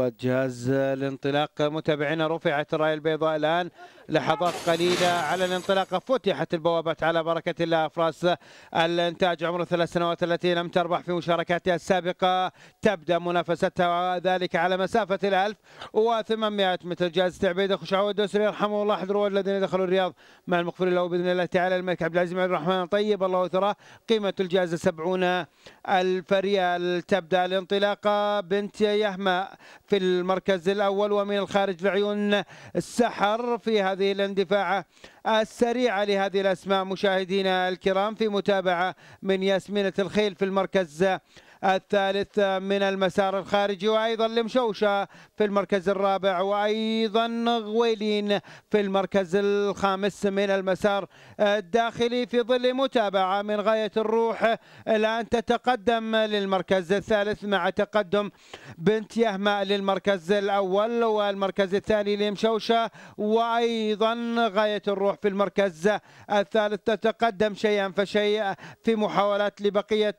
جهاز الانطلاق متابعينا رفعت الراية البيضاء الآن لحظات قليلة على الانطلاقة فتحت البوابات على بركة الله أفراس الإنتاج عمر الثلاث سنوات التي لم تربح في مشاركاتها السابقة تبدأ منافستها وذلك على مسافة الألف و800 متر جهاز تعبيد خشعوة الدوسري يرحمه الله حضروا الذين دخلوا الرياض مع المغفور له بإذن الله تعالى الملك عبد العزيز عبد الرحمن طيب الله ثراه قيمة الجائزة 70 ألف ريال تبدأ الانطلاقة بنت يهما في المركز الأول ومن الخارج لعيون السحر في هذه الاندفاعة السريعة لهذه الأسماء مشاهدينا الكرام في متابعة من ياسمينة الخيل في المركز الثالث من المسار الخارجي وأيضا لمشوشة في المركز الرابع وأيضا غويلين في المركز الخامس من المسار الداخلي في ظل متابعة من غاية الروح الآن تتقدم للمركز الثالث مع تقدم بنت يهما للمركز الأول والمركز الثاني لمشوشة وأيضا غاية الروح في المركز الثالث تتقدم شيئا فشيئا في محاولات لبقية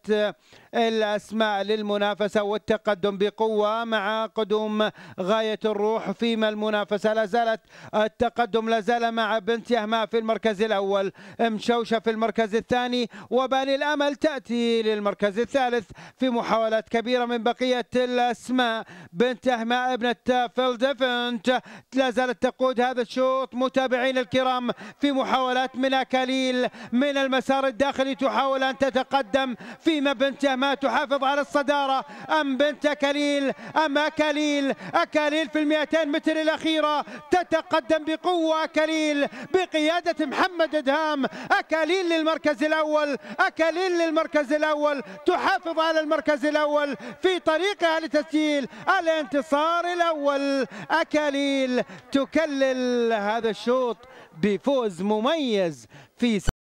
الأسماء للمنافسة والتقدم بقوة مع قدوم غاية الروح فيما المنافسة لا زالت التقدم لا زال مع بنت يهما في المركز الأول مشوشة في المركز الثاني وباني الأمل تأتي للمركز الثالث في محاولات كبيرة من بقية الأسماء بنت يهما ابنة فيل ديفنت لا زالت تقود هذا الشوط متابعين الكرام في محاولات من أكاليل من المسار الداخلي تحاول أن تتقدم فيما بنت ما تحافظ على الصدارة أم بنت أكاليل أم أكاليل أكاليل في المئتين متر الأخيرة تتقدم بقوة أكاليل بقيادة محمد إدهام أكاليل للمركز الأول أكاليل للمركز الأول تحافظ على المركز الأول في طريقها لتسجيل الانتصار الأول أكاليل تكلل هذا الشوط بفوز مميز في